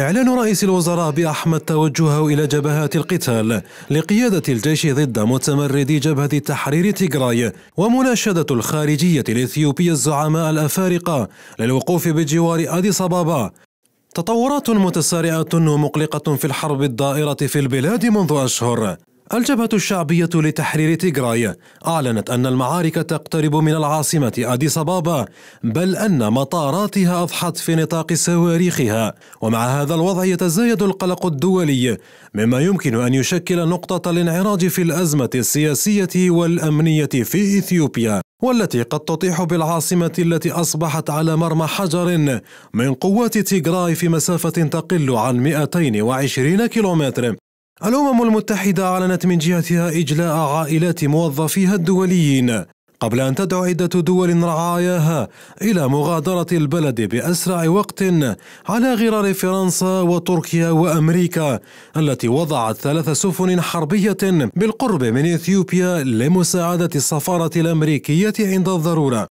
إعلان رئيس الوزراء بأحمد توجهه إلى جبهات القتال لقيادة الجيش ضد متمردي جبهة تحرير تيغراي ومناشدة الخارجية الإثيوبية الزعماء الأفارقة للوقوف بجوار أديس أبابا تطورات متسارعة ومقلقة في الحرب الدائرة في البلاد منذ أشهر الجبهة الشعبية لتحرير تيغراي أعلنت أن المعارك تقترب من العاصمة أديس أبابا بل أن مطاراتها أضحت في نطاق صواريخها ومع هذا الوضع يتزايد القلق الدولي مما يمكن أن يشكل نقطة الانعراج في الأزمة السياسية والأمنية في إثيوبيا والتي قد تطيح بالعاصمة التي أصبحت على مرمى حجر من قوات تيغراي في مسافة تقل عن 220 كيلومتر الأمم المتحدة أعلنت من جهتها إجلاء عائلات موظفيها الدوليين قبل أن تدعو عدة دول رعاياها إلى مغادرة البلد بأسرع وقت على غرار فرنسا وتركيا وأمريكا التي وضعت ثلاث سفن حربية بالقرب من إثيوبيا لمساعدة السفارة الأمريكية عند الضرورة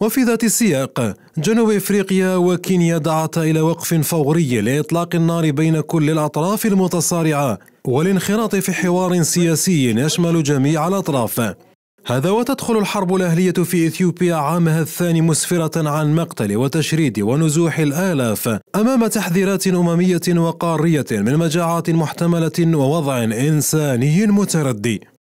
وفي ذات السياق جنوب افريقيا وكينيا دعتا الى وقف فوري لاطلاق النار بين كل الاطراف المتصارعه والانخراط في حوار سياسي يشمل جميع الاطراف هذا وتدخل الحرب الأهلية في إثيوبيا عامها الثاني مسفرة عن مقتل وتشريد ونزوح الآلاف أمام تحذيرات أممية وقارية من مجاعات محتملة ووضع إنساني متردي